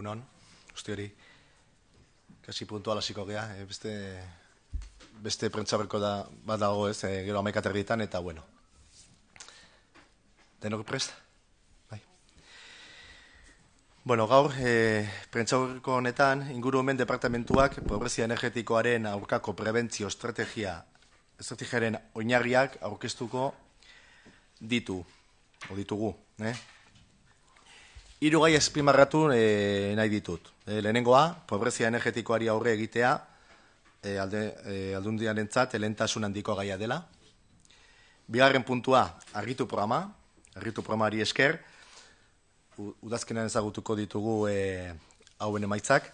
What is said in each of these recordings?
egunon, uste hori, kasi puntual hasiko geha, e, eh, beste, beste prentzaberko da, bat dago ez, eh, gero amaik aterrietan, eta bueno. Denok prest? Bai. Bueno, gaur, e, eh, prentzaberko honetan, ingurumen departamentuak, pobrezia energetikoaren aurkako prebentzio estrategia, estrategiaren oinarriak aurkeztuko ditu, o ditugu, ne? hiru gai espimarratu e, eh, nahi ditut. E, lehenengoa, pobrezia energetikoari aurre egitea e, alde, e, aldundiaren tzat, elentasun handiko gaia dela. Bigarren puntua, argitu programa, argitu programari esker, U, udazkenan ezagutuko ditugu e, hauen emaitzak,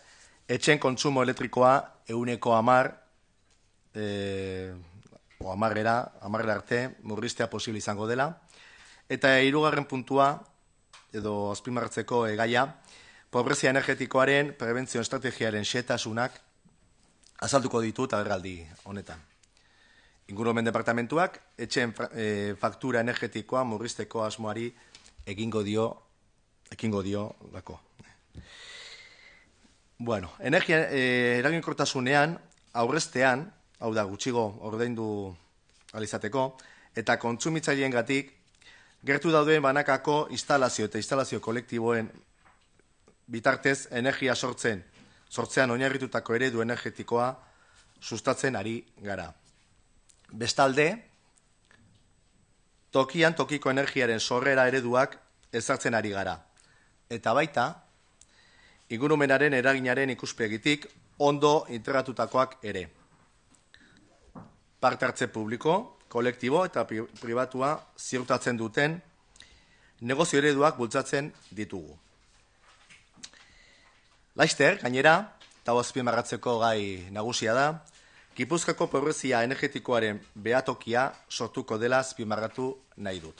etxen kontsumo elektrikoa euneko amar, e, o amarrera, amarrera arte, murriztea posibil izango dela, eta irugarren puntua, edo azpimartzeko egaia, pobrezia energetikoaren prebentzio estrategiaren xetasunak azaltuko ditu eta honetan. Ingurumen departamentuak, etxen e, faktura energetikoa murrizteko asmoari egingo dio, egingo dio lako. Bueno, energia e, eragin kortasunean, aurreztean, hau da gutxigo ordaindu alizateko, eta kontsumitzaileengatik Gertu dauden banakako instalazio eta instalazio kolektiboen bitartez energia sortzen, sortzean oinarritutako eredu energetikoa sustatzen ari gara. Bestalde, tokian tokiko energiaren sorrera ereduak ezartzen ari gara. Eta baita, ingurumenaren eraginaren ikuspegitik ondo interratutakoak ere. Partartze publiko, kolektibo eta pribatua zirutatzen duten negozio ereduak bultzatzen ditugu. Laister, gainera, eta hozpien gai nagusia da, Gipuzkako pobrezia energetikoaren behatokia sortuko dela azpimarratu nahi dut.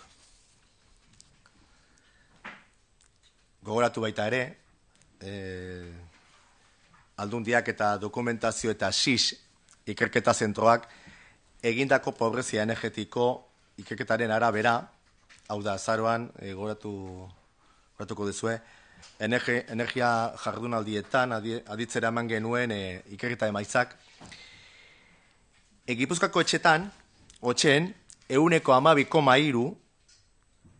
Gogoratu baita ere, e, aldundiak eta dokumentazio eta SIS ikerketa zentroak egindako pobrezia energetiko ikeketaren arabera, hau da, azaroan, e, goratu, goratuko dezue, energia jardunaldietan aditzera eman genuen e, ikerketa emaitzak. Egipuzkako etxetan, hotxen, euneko amabiko mairu,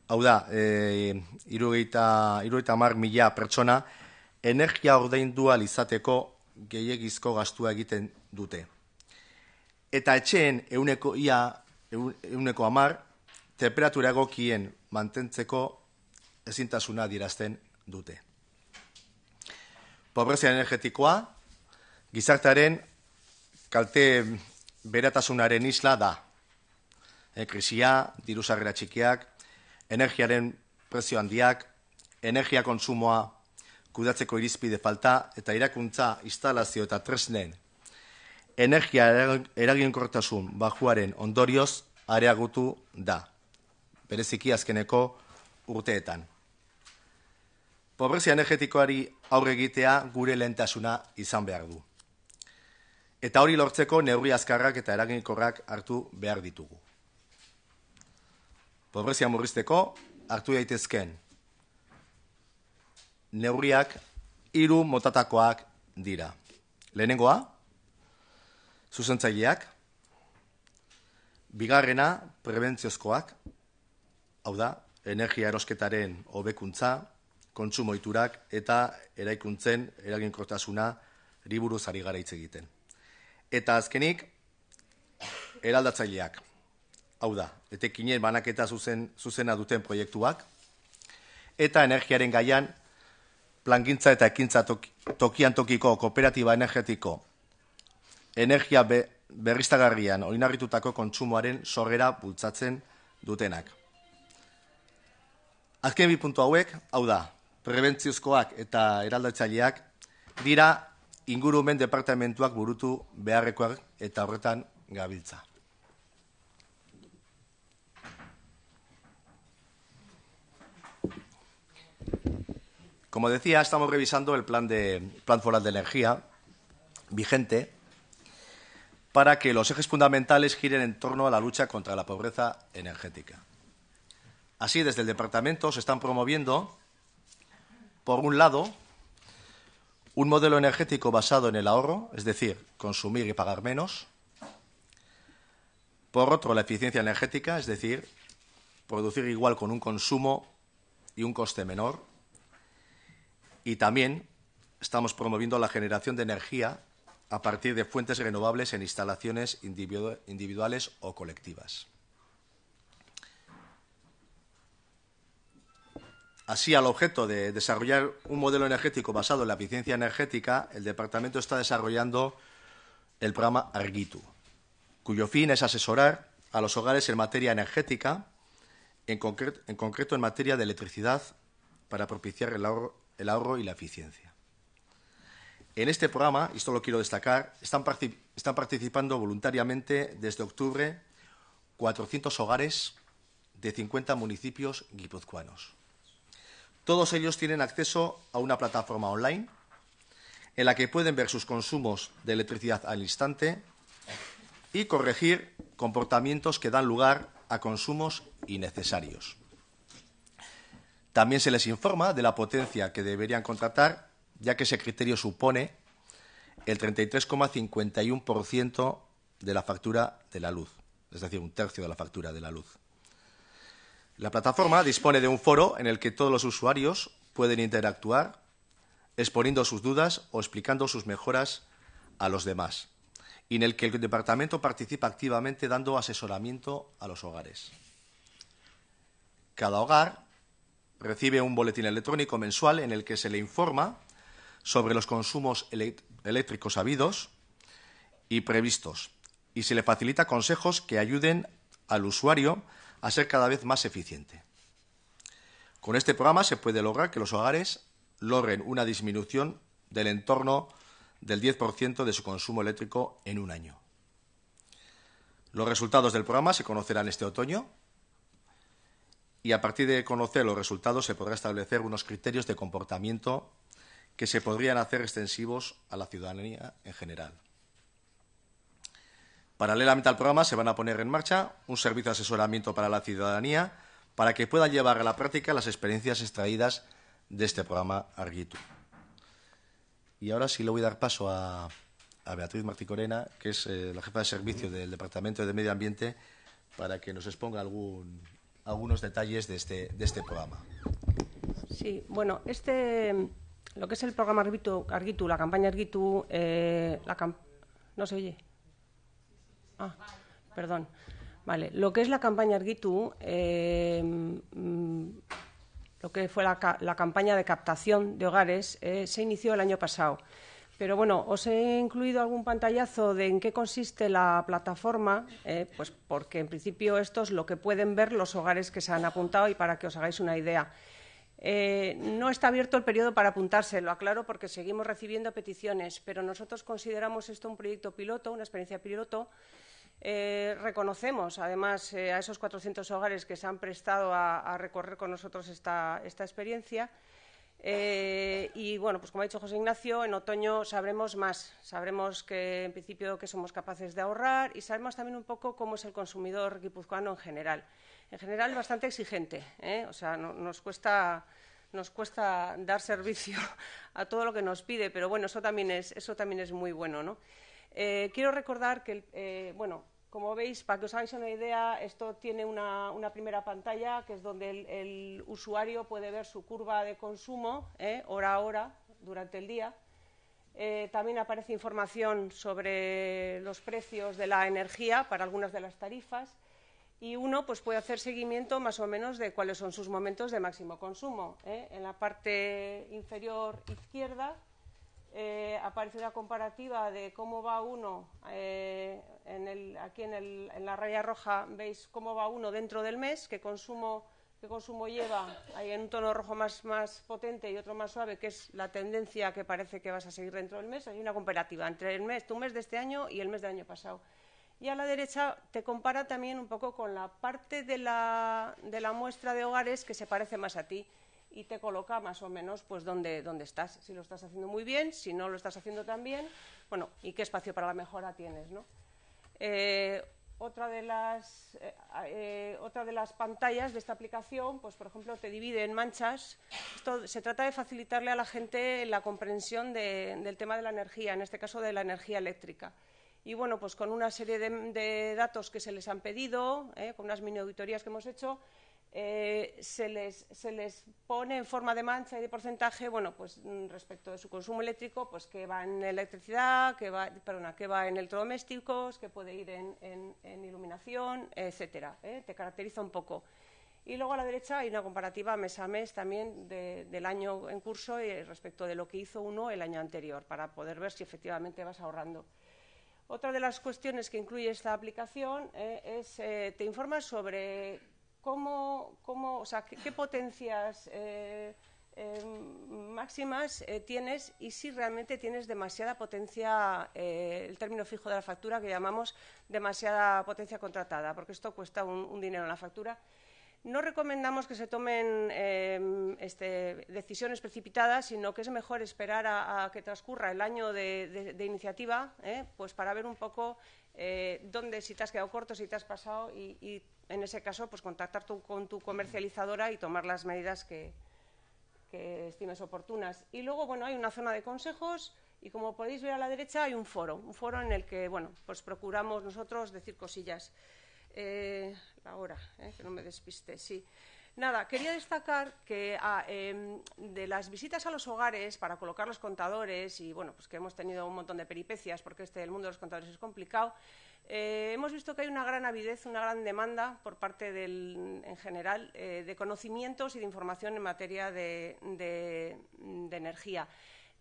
hau da, e, eh, irugeita, mila pertsona, energia ordein dual izateko gehiagizko gastua egiten dute eta etxeen euneko ia, euneko amar, temperatura egokien mantentzeko ezintasuna dirazten dute. Pobrezia energetikoa, gizartaren kalte beratasunaren isla da. E, krisia, diruzarrera txikiak, energiaren prezio handiak, energia konsumoa, kudatzeko irizpide falta eta irakuntza instalazio eta tresnen energia eraginkortasun bajuaren ondorioz areagutu da, bereziki azkeneko urteetan. Pobrezia energetikoari aurre egitea gure lentasuna izan behar du. Eta hori lortzeko neurri azkarrak eta eraginkorrak hartu behar ditugu. Pobrezia murrizteko hartu daitezken neurriak hiru motatakoak dira. Lehenengoa, zuzentzaileak, bigarrena prebentziozkoak, hau da, energia erosketaren hobekuntza, kontsumoiturak eta eraikuntzen eraginkortasuna riburu ari gara egiten. Eta azkenik, eraldatzaileak, hau da, etekinen banaketa zuzen, zuzena duten proiektuak, eta energiaren gaian, plangintza eta ekintza tokian tokiko kooperatiba energetiko energia be, berriztagarrian oinarritutako kontsumoaren sorrera bultzatzen dutenak. Azken bi puntu hauek, hau da, prebentziozkoak eta eraldatzaileak dira ingurumen departamentuak burutu beharrekoak eta horretan gabiltza. Como decía, estamos revisando el plan de plan foral de energía vigente para que los ejes fundamentales giren en torno a la lucha contra la pobreza energética. Así, desde el departamento se están promoviendo, por un lado, un modelo energético basado en el ahorro, es decir, consumir y pagar menos. Por otro, la eficiencia energética, es decir, producir igual con un consumo y un coste menor. Y también estamos promoviendo la generación de energía a partir de fuentes renovables en instalaciones individuales o colectivas. Así, al objeto de desarrollar un modelo energético basado en la eficiencia energética, el Departamento está desarrollando el programa Argitu, cuyo fin es asesorar a los hogares en materia energética, en, concreto en materia de electricidad, para propiciar el ahorro y la eficiencia. En este programa, y esto lo quiero destacar, están, participando voluntariamente desde octubre 400 hogares de 50 municipios guipuzcoanos. Todos ellos tienen acceso a una plataforma online en la que pueden ver sus consumos de electricidad al instante y corregir comportamientos que dan lugar a consumos innecesarios. También se les informa de la potencia que deberían contratar ya que ese criterio supone el 33,51% de la factura de la luz, es decir, un tercio de la factura de la luz. La plataforma dispone de un foro en el que todos los usuarios pueden interactuar exponiendo sus dudas o explicando sus mejoras a los demás, y en el que el departamento participa activamente dando asesoramiento a los hogares. Cada hogar recibe un boletín electrónico mensual en el que se le informa sobre los consumos eléctricos habidos y previstos, y se le facilita consejos que ayuden al usuario a ser cada vez más eficiente. Con este programa se puede lograr que los hogares logren una disminución del entorno del 10% de su consumo eléctrico en un año. Los resultados del programa se conocerán este otoño y a partir de conocer los resultados se podrá establecer unos criterios de comportamiento que se podrían hacer extensivos a la ciudadanía en general. Paralelamente al programa se van a poner en marcha un servicio de asesoramiento para la ciudadanía para que pueda llevar a la práctica las experiencias extraídas de este programa Arguitu. Y ahora sí le voy a dar paso a, Beatriz Beatriz Corena... que es eh, la jefa de servicio del Departamento de Medio Ambiente, para que nos exponga algún, algunos detalles de este, de este programa. Sí, bueno, este, lo que es el programa Argitu, la campaña Argitu, eh, la no se oye. Ah, perdón. Vale, lo que es la campaña Argitu, eh, mm, lo que fue la, la, campaña de captación de hogares, eh, se inició el año pasado. Pero bueno, os he incluido algún pantallazo de en qué consiste la plataforma, eh, pues porque en principio esto es lo que pueden ver los hogares que se han apuntado y para que os hagáis una idea. Eh, no está abierto el periodo para apuntarse, lo aclaro, porque seguimos recibiendo peticiones, pero nosotros consideramos esto un proyecto piloto, una experiencia piloto. Eh, reconocemos, además, eh, a esos 400 hogares que se han prestado a, recorrer con nosotros esta, experiencia. y bueno, pues como ha dicho José Ignacio, en otoño sabremos más. Sabremos que en principio que somos capaces de ahorrar y sabemos también un poco cómo es el consumidor guipuzcoano en general en general bastante exigente. ¿eh? O sea, nos cuesta dar servicio a todo lo que nos pide, pero bueno, eso también es, eso también es muy bueno, ¿no? Eh, quiero recordar que, eh, bueno, como veis, para que os hagáis una idea, esto tiene una, primera pantalla que es donde el, usuario puede ver su curva de consumo hora a hora durante el día. también aparece información sobre los precios de la energía para algunas de las tarifas y uno pues, puede hacer seguimiento más o menos de cuáles son sus momentos de máximo consumo. ¿eh? En la parte inferior izquierda eh, aparece una comparativa de cómo va uno, eh, aquí en, la raya roja veis cómo va uno dentro del mes, qué consumo, lleva, hay en un tono rojo más, más potente y otro más suave, que es la tendencia que parece que vas a seguir dentro del mes. Hay una comparativa entre el mes, tu mes de este año y el mes del año pasado. Y a la derecha te compara también un poco con la parte de la, de la muestra de hogares que se parece más a ti y te coloca más o menos pues dónde, estás, si lo estás haciendo muy bien, si no lo estás haciendo tan bien, bueno, y qué espacio para la mejora tienes, eh, otra de, las, eh, eh, otra de las pantallas de esta aplicación, pues por ejemplo, te divide en manchas. Esto se trata de facilitarle a la gente la comprensión del tema de la energía, en este caso de la energía eléctrica y bueno, pues con una serie de, datos que se les han pedido, eh, con unas mini auditorías que hemos hecho, eh, se, les, pone en forma de mancha y de porcentaje, bueno, pues mm, respecto de su consumo eléctrico, pues que va en electricidad, que va, perdona, que va en electrodomésticos, que puede ir en, iluminación, etcétera. Eh, te caracteriza un poco. Y luego a la derecha hay una comparativa mes a mes también del año en curso y respecto de lo que hizo uno el año anterior, para poder ver si efectivamente vas ahorrando. Otra de las cuestiones que incluye esta aplicación eh, es, eh, te informa sobre cómo, o sea, qué, potencias eh, em, máximas tienes y si realmente tienes demasiada potencia, el término fijo de la factura que llamamos demasiada potencia contratada, porque esto cuesta un dinero en la factura no recomendamos que se tomen em, este, decisiones precipitadas, sino que es mejor esperar a, que transcurra el año de, iniciativa, ¿eh? pues para ver un poco eh, dónde, si te has quedado corto, si te has pasado, y, en ese caso, pues contactar con tu comercializadora y tomar las medidas que, que estimes oportunas. Y luego, bueno, hay una zona de consejos. Y como podéis ver a la derecha hay un foro, un foro en el que, bueno, pues procuramos nosotros decir cosillas eh, la hora, eh, que no me despiste, sí. Nada, quería destacar que ah, em, de las visitas a los hogares para colocar los contadores y bueno, pues que hemos tenido un montón de peripecias porque este el mundo de los contadores es complicado. Eh, hemos visto que hay una gran avidez, una gran demanda por parte del, en general eh, de conocimientos y de información en materia de energía.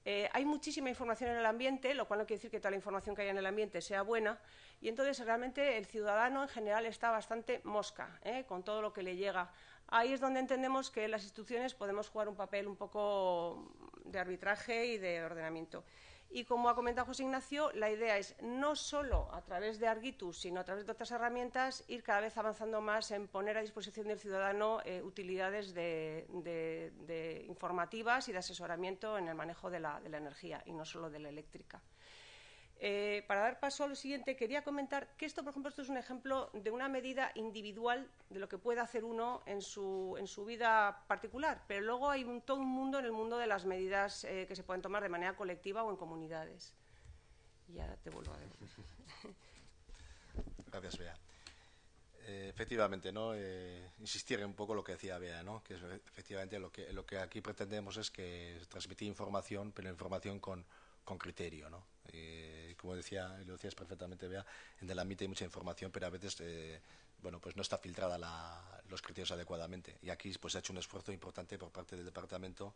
Eh, hay muchísima información en el ambiente, lo cual no quiere decir que toda la información que haya en el ambiente sea buena, y entonces realmente el ciudadano en general está bastante mosca eh, con todo lo que le llega. Ahí es donde entendemos que las instituciones podemos jugar un papel un poco de arbitraje y de ordenamiento. Y como ha comentado José Ignacio, la idea es no solo a través de Argitus, sino a través de otras herramientas, ir cada vez avanzando más en poner a disposición del ciudadano eh, utilidades de, informativas y de asesoramiento en el manejo de la, de la energía y no solo de la eléctrica. Eh, para dar paso a lo siguiente, quería comentar que esto, por ejemplo, esto es un ejemplo de una medida individual de lo que puede hacer uno en su, vida particular, pero luego hay todo un mundo en el mundo de las medidas eh, que se pueden tomar de manera colectiva o en comunidades. Ya te vuelvo a ver. Gracias, Bea. Eh, efectivamente, ¿no? insistir en un poco lo que decía Bea, ¿no? Que efectivamente lo que, aquí pretendemos es que transmitir información, pero información con, con criterio, ¿no? Eh, como decía, lo decías perfectamente, vea en el ámbito hay mucha información, pero a veces eh, bueno, pues no está filtrada los criterios adecuadamente. Y aquí pues, se ha hecho un esfuerzo importante por parte del departamento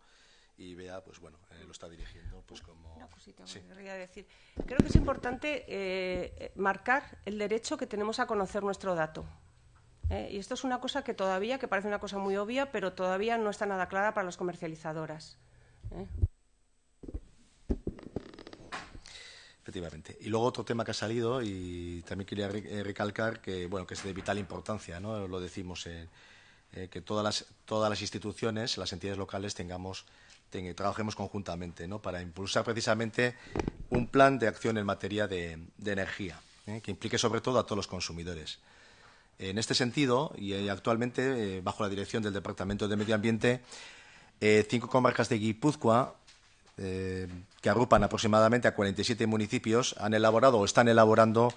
y vea, pues, bueno, eh, lo está dirigiendo. Pues, como... Una cosita sí. querría decir. Creo que es importante marcar el derecho que tenemos a conocer nuestro dato. y esto es una cosa que todavía, que parece una cosa muy obvia, pero todavía no está nada clara para las comercializadoras. Y luego otro tema que ha salido y también quería eh, recalcar que, bueno, que es de vital importancia, ¿no? Lo decimos, eh, eh, que todas las, todas las instituciones, las entidades locales tengamos, trabajemos conjuntamente, ¿no? Para impulsar precisamente un plan de acción en materia de, energía, que implique sobre todo a todos los consumidores. En este sentido, y actualmente, bajo la dirección del Departamento de Medio Ambiente, cinco comarcas de Guipúzcoa eh, que agrupan aproximadamente a 47 municipios, han elaborado o están elaborando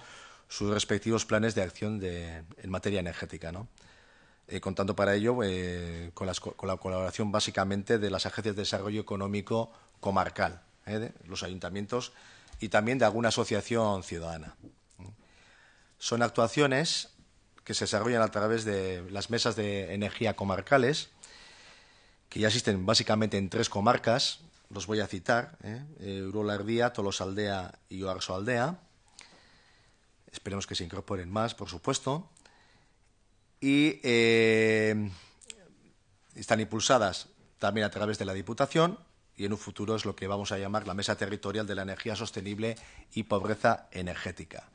sus respectivos planes de acción en materia energética, eh, contando para ello eh, con, la colaboración básicamente de las agencias de desarrollo económico comarcal, los ayuntamientos y también de alguna asociación ciudadana. Son actuaciones que se desarrollan a través de las mesas de energía comarcales, que ya existen básicamente en tres comarcas, los voy a citar, ¿eh? eh Tolos Aldea y Aldea. Esperemos que se incorporen más, por supuesto. Y eh, están impulsadas también a través de la Diputación y en un futuro es lo que vamos a llamar la Mesa Territorial de la Energía Sostenible y Pobreza Energética.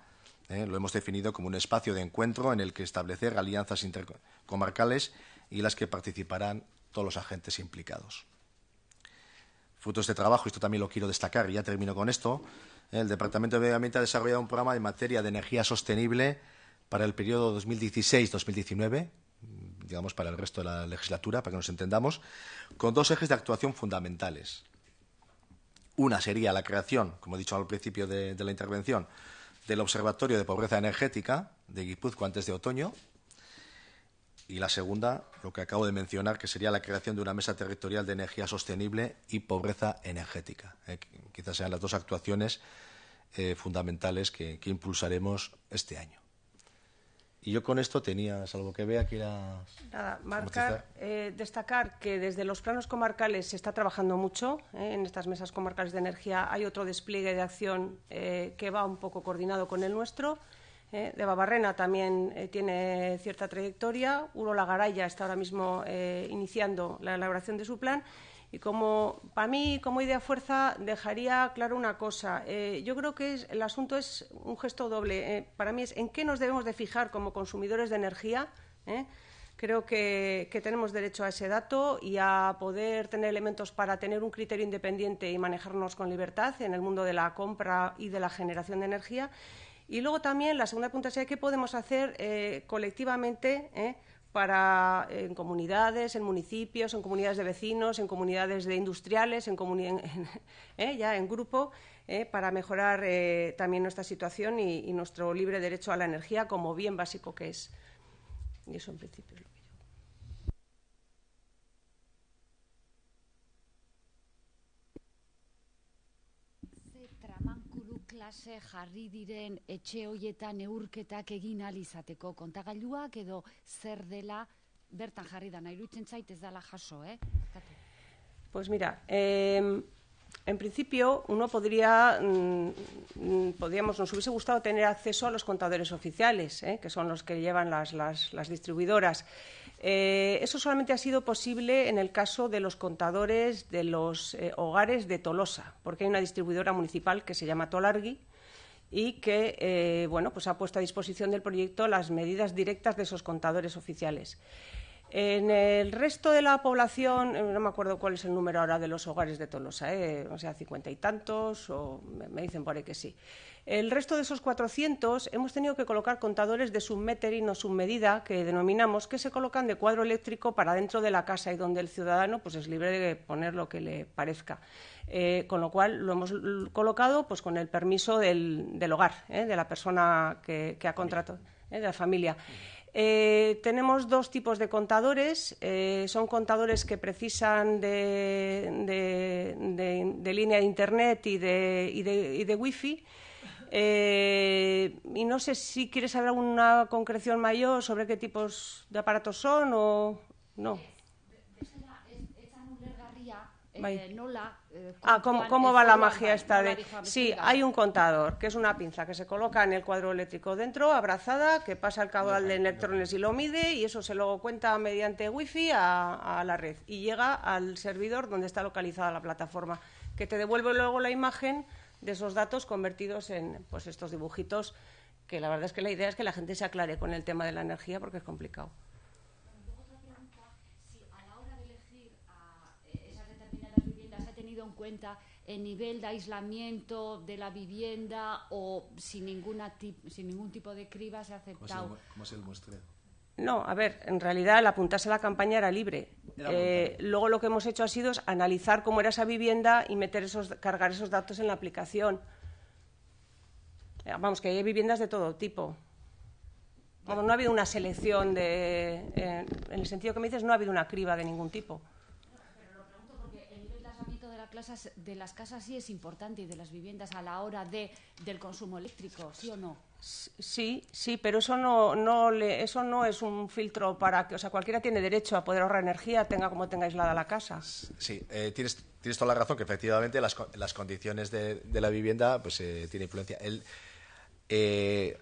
¿eh? Lo hemos definido como un espacio de encuentro en el que establecer alianzas intercomarcales y las que participarán todos los agentes implicados frutos de trabajo, esto también lo quiero destacar, y ya termino con esto, ¿eh? el Departamento de Medio Ambiente ha desarrollado un programa en materia de energía sostenible para el periodo 2016-2019, digamos para el resto de la legislatura, para que nos entendamos, con dos ejes de actuación fundamentales. Una sería la creación, como he dicho al principio de, de la intervención, del Observatorio de Pobreza Energética de Guipúzcoa antes de otoño, y la segunda, lo que acabo de mencionar, que sería la creación de una mesa territorial de energía sostenible y pobreza energética. ¿eh? quizás sean las dos actuaciones eh, fundamentales que, impulsaremos este año. Y yo con esto tenía, salvo que vea que era... Nada, marcar, eh, destacar que desde los planos comarcales se está trabajando mucho. en estas mesas comarcales de energía hay otro despliegue de acción que va un poco coordinado con el nuestro ¿eh? de Babarrena también eh, tiene cierta trayectoria. Uro Lagaraya está ahora mismo eh, iniciando la elaboración de su plan. Y como para mí, como idea fuerza, dejaría claro una cosa. yo creo que el asunto es un gesto doble. para mí es en qué nos debemos de fijar como consumidores de energía. Creo que, tenemos derecho a ese dato y a poder tener elementos para tener un criterio independiente y manejarnos con libertad en el mundo de la compra y de la generación de energía y luego también la segunda pregunta sería qué podemos hacer eh, colectivamente eh, para en comunidades, en municipios, en comunidades de vecinos, en comunidades de industriales, en, eh, ya en grupo, para mejorar también nuestra situación y, y, nuestro libre derecho a la energía como bien básico que es. Y eso en principio. klase jarri diren etxe hoietan neurketak egin alizateko kontagailuak edo zer dela bertan jarri da nahi zait ez dala jaso, eh? Pues mira, eh, En principio, uno podría, mm, mm, nos hubiese gustado tener acceso a los contadores oficiales, ¿eh? que son los que llevan las, distribuidoras. Eh, eso solamente ha sido posible en el caso de los contadores de los eh, hogares de Tolosa, porque hay una distribuidora municipal que se llama Tolargui y que bueno, pues ha puesto a disposición del proyecto las medidas directas de esos contadores oficiales. En el resto de la población, eh, no me acuerdo cuál es el número ahora de los hogares de Tolosa, eh, o sea, cincuenta y tantos, o me dicen por ahí que sí. El resto de esos cuatrocientos hemos tenido que colocar contadores de y o submedida, que denominamos, que se colocan de cuadro eléctrico para dentro de la casa y donde el ciudadano pues, es libre de poner lo que le parezca. Eh, con lo cual lo hemos colocado pues, con el permiso del, hogar, de la persona que, que ha contratado, de la familia. Eh, tenemos dos tipos de contadores. Eh, son contadores que precisan de, línea de Internet y de, y de, y Wi-Fi. Eh, y no sé si quieres saber alguna concreción mayor sobre qué tipos de aparatos son o no. nola Ah, ¿cómo, va la magia esta de...? Sí, hay un contador, que es una pinza que se coloca en el cuadro eléctrico dentro, abrazada, que pasa el caudal de electrones y lo mide, y eso se lo cuenta mediante wifi a, a la red, y llega al servidor donde está localizada la plataforma, que te devuelve luego la imagen de esos datos convertidos en pues, estos dibujitos, que la verdad es que la idea es que la gente se aclare con el tema de la energía, porque es complicado. cuenta el nivel de aislamiento de la vivienda o sin, ningún tipo de criba se ha aceptado. ¿Cómo, es No, a ver, en realidad al apuntarse a la campaña era libre. Eh, luego lo que hemos hecho ha sido analizar cómo era esa vivienda y meter esos, cargar esos datos en la aplicación. Eh, vamos, que hay viviendas de todo tipo. no ha habido una selección de... Eh, en el sentido que me dices, no ha habido una criba de ningún tipo de las casas sí es importante y de las viviendas a la hora de, del consumo eléctrico, ¿sí o no? Sí, sí, pero eso no, no le, eso no es un filtro para que, o sea, cualquiera tiene derecho a poder ahorrar energía, tenga como tenga aislada la casa. Sí, eh, tienes, tienes, toda la razón que efectivamente las, las condiciones de, de, la vivienda pues eh, tiene influencia. El, eh,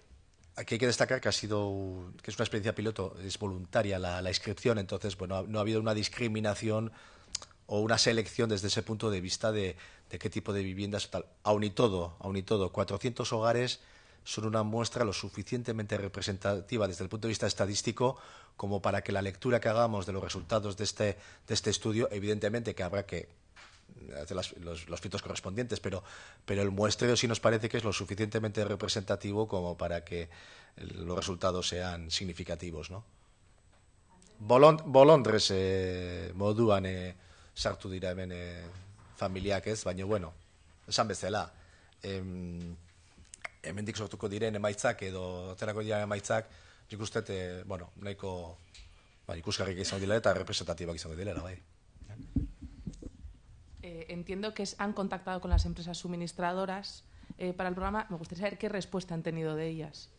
aquí hay que destacar que ha sido que es una experiencia piloto, es voluntaria la, la inscripción, entonces bueno no ha habido una discriminación o una selección desde ese punto de vista de, qué tipo de viviendas tal. Aun y todo, aun y todo, 400 hogares son una muestra lo suficientemente representativa desde el punto de vista estadístico como para que la lectura que hagamos de los resultados de este, de este estudio, evidentemente que habrá que hacer los, los, filtros correspondientes, pero, pero el muestreo sí nos parece que es lo suficientemente representativo como para que los resultados sean significativos. ¿no? Bolond, eh, eh, sartu dira hemen eh, familiak ez, baina bueno, esan bezala, em, hemendik sortuko diren emaitzak edo aterako dira emaitzak, nik uste, e, bueno, nahiko ba, ikuskarrik izango dira eta representatibak izango dira, bai. Eh, entiendo que han contactado con las empresas suministradoras eh, para el programa. Me gustaría saber qué respuesta han tenido de ellas.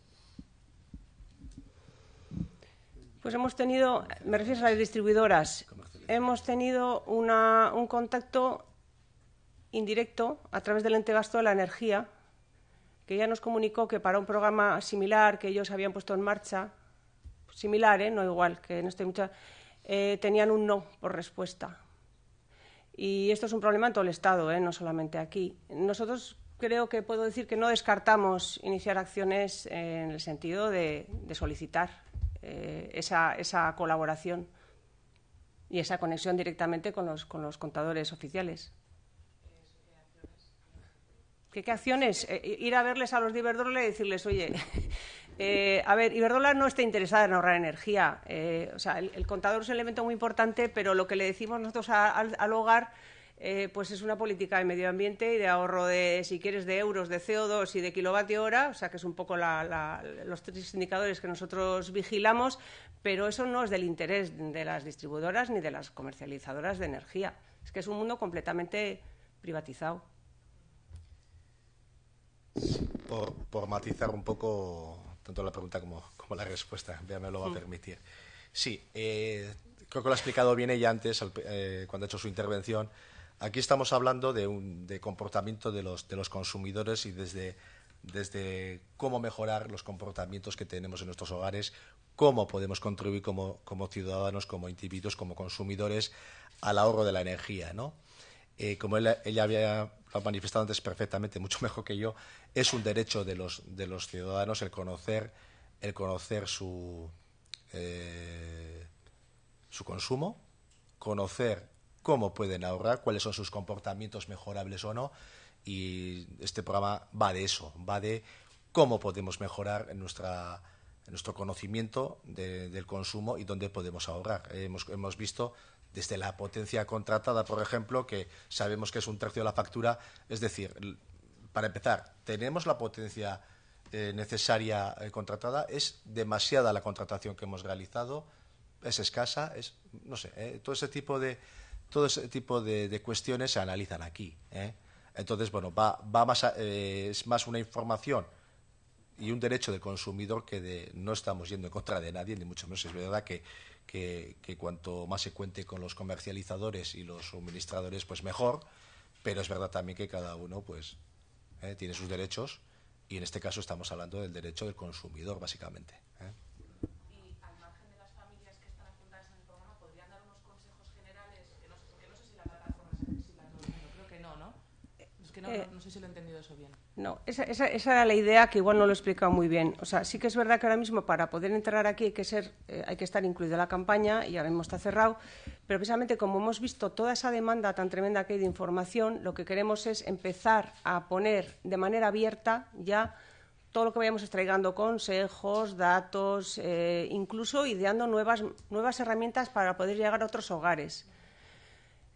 Pues hemos tenido, me refiero a las distribuidoras, hemos tenido un contacto indirecto a través del ente gasto de la energía, que ya nos comunicó que para un programa similar que ellos habían puesto en marcha, similar, ¿eh? no igual, que no estoy mucha, eh, tenían un no por respuesta. Y esto es un problema en todo el Estado, ¿eh? no solamente aquí. Nosotros creo que puedo decir que no descartamos iniciar acciones en el sentido de, solicitar esa colaboración y esa conexión directamente con los, contadores oficiales. ¿Qué, acciones? Eh, ir a verles a los de Iberdrola y decirles, oye, eh, a ver, Iberdrola no está interesada en ahorrar energía. Eh, o sea, el, contador es un elemento muy importante, pero lo que le decimos nosotros al hogar eh, pues es una política de medio ambiente y de ahorro de, si quieres, de euros, de CO2 y de kilovatio hora, o sea que es un poco los tres indicadores que nosotros vigilamos, pero eso no es del interés de las distribuidoras ni de las comercializadoras de energía. Es que es un mundo completamente privatizado. Por, matizar un poco tanto la pregunta como, la respuesta, ya me lo va a mm. permitir. Sí, eh, creo que lo ha explicado bien ella antes, eh, cuando ha hecho su intervención, Aquí estamos hablando de, comportamiento de los, consumidores y desde, cómo mejorar los comportamientos que tenemos en nuestros hogares, cómo podemos contribuir como, ciudadanos, como individuos, como consumidores al ahorro de la energía, eh, como ella había manifestado antes perfectamente, mucho mejor que yo, es un derecho de los, ciudadanos el conocer, su, eh, su consumo, conocer cómo pueden ahorrar, cuáles son sus comportamientos mejorables o no. Y este programa va de eso, va de cómo podemos mejorar nuestra, nuestro conocimiento del consumo y dónde podemos ahorrar. Hemos, visto desde la potencia contratada, por ejemplo, que sabemos que es un tercio de la factura. Es decir, para empezar, tenemos la potencia eh, necesaria eh, contratada, es demasiada la contratación que hemos realizado, es escasa, es, no sé, eh, todo ese tipo de, todo ese tipo de, cuestiones se analizan aquí. ¿eh? Entonces, bueno, va, va más eh, es más una información y un derecho del consumidor que no estamos yendo en contra de nadie, ni mucho menos. Es verdad que, cuanto más se cuente con los comercializadores y los suministradores, pues mejor, pero es verdad también que cada uno pues ¿eh? tiene sus derechos y en este caso estamos hablando del derecho del consumidor, básicamente. Eh, no, sé si lo he entendido eso bien. No, esa, era la idea que igual no lo he explicado muy bien. O sea, sí que es verdad que ahora mismo para poder entrar aquí hay que, ser, eh, hay que estar incluida la campaña y ahora mismo está cerrado, pero precisamente como hemos visto toda esa demanda tan tremenda que hay de información, lo que queremos es empezar a poner de manera abierta ya todo lo que vayamos extraigando, consejos, datos, eh, incluso ideando nuevas, nuevas herramientas para poder llegar a otros hogares.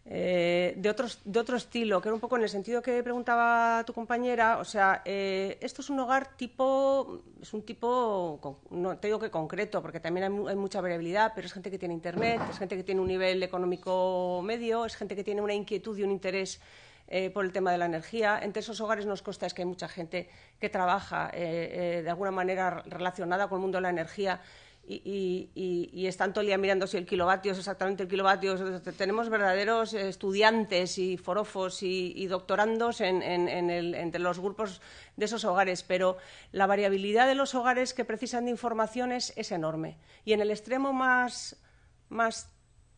Eh, de, otro, de otro estilo, que era un poco en el sentido que preguntaba tu compañera, o sea, eh, esto es un hogar tipo, es un tipo, no te digo que concreto, porque también hay, mucha variabilidad, pero es gente que tiene internet, es gente que tiene un nivel económico medio, es gente que tiene una inquietud y un interés eh, por el tema de la energía. Entre esos hogares nos consta que hay mucha gente que trabaja de alguna manera relacionada con el mundo de la energía y, están todo el día mirando si el kilovatio es exactamente el kilovatio. Tenemos verdaderos estudiantes y forofos y, doctorandos entre los grupos de esos hogares, pero la variabilidad de los hogares que precisan de informaciones es, enorme. Y en el extremo más,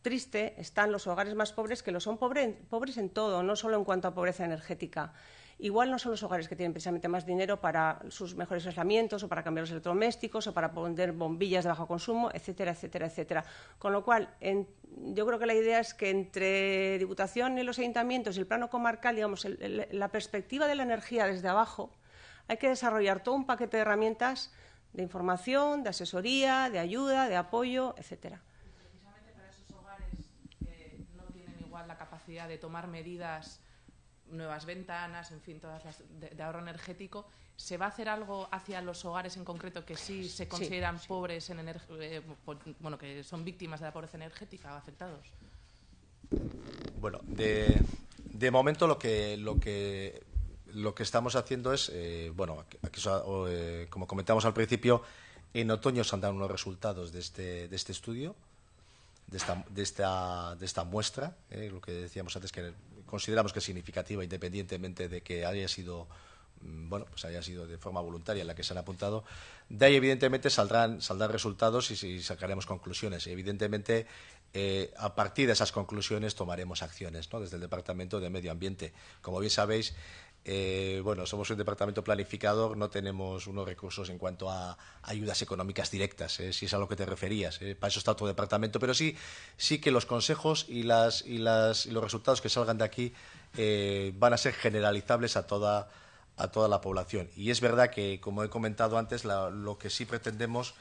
triste están los hogares más pobres, que lo son pobres en todo, no solo en cuanto a pobreza energética igual no son los hogares que tienen precisamente más dinero para sus mejores aislamientos o para cambiar los electrodomésticos o para poner bombillas de bajo consumo, etcétera, etcétera, etcétera. Con lo cual, yo creo que la idea es que entre Diputación y los ayuntamientos y el plano comarcal, digamos, la perspectiva de la energía desde abajo, hay que desarrollar todo un paquete de herramientas de información, de asesoría, de ayuda, de apoyo, etcétera. Precisamente para esos hogares que no tienen igual la capacidad de tomar medidas nuevas ventanas, en fin, todas las de, ahorro energético. ¿Se va a hacer algo hacia los hogares en concreto que sí se consideran pobres en eh, bueno, que son víctimas de la pobreza energética o afectados? Bueno, de, de momento lo que lo que lo que estamos haciendo es, eh, bueno, eh, como comentamos al principio, en otoño se han dado unos resultados de este, de este estudio, de esta, de esta, muestra, lo que decíamos antes que consideramos que es significativa, independientemente de que haya sido mm, bueno, pues haya sido de forma voluntaria en la que se han apuntado. De ahí, evidentemente, saldrán, saldrán resultados y, sacaremos conclusiones. Y, evidentemente, eh, a partir de esas conclusiones tomaremos acciones ¿no? desde el Departamento de Medio Ambiente. Como bien sabéis, eh, bueno, somos un departamento planificador, no tenemos unos recursos en cuanto a ayudas económicas directas, eh, si es a lo que te referías. Eh. para eso está otro departamento, pero sí, sí que los consejos y, las, y, las, y los resultados que salgan de aquí van a ser generalizables a toda, a toda la población. Y es verdad que, como he comentado antes, lo que sí pretendemos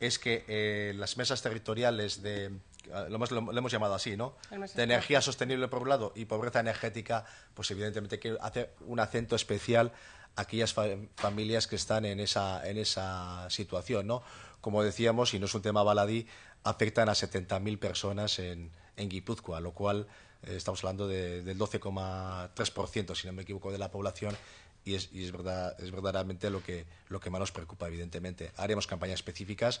es que las mesas territoriales de Ah, lo, hemos, llamado así, ¿no? De energía sostenible por un lado y pobreza energética, pues evidentemente que hace un acento especial a aquellas familias que están en esa, en esa situación, ¿no? Como decíamos, y no es un tema baladí, afectan a 70.000 personas en, en Guipúzcoa, lo cual eh, estamos hablando del 12,3%, si no me equivoco, de la población y es, es verdaderamente lo que, lo que más nos preocupa, evidentemente. Haremos campañas específicas,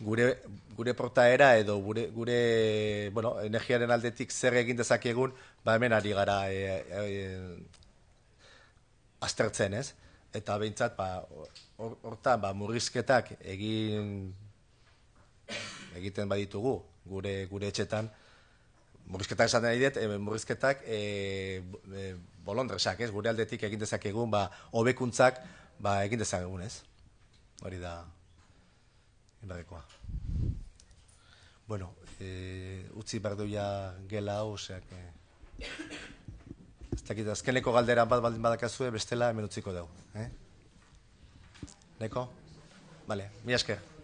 gure, gure portaera edo gure, gure bueno, energiaren aldetik zer egin dezakegun, ba hemen ari gara e, e, e aztertzen, ez? Eta behintzat, ba, orta, ba, murrizketak egin egiten baditugu gure, gure etxetan, Murrizketak esan nahi dit, e, murrizketak e, e, bolondresak, ez? Gure aldetik egindezak egun, ba, obekuntzak, ba, egindezak egun, ez? Hori da dekoa. Bueno, eh, utzi berdua gela hau, osea que... Eta azkeneko galdera bat baldin badakazue, eh, bestela hemen utziko dugu. Eh? Neko? Vale, mi esker.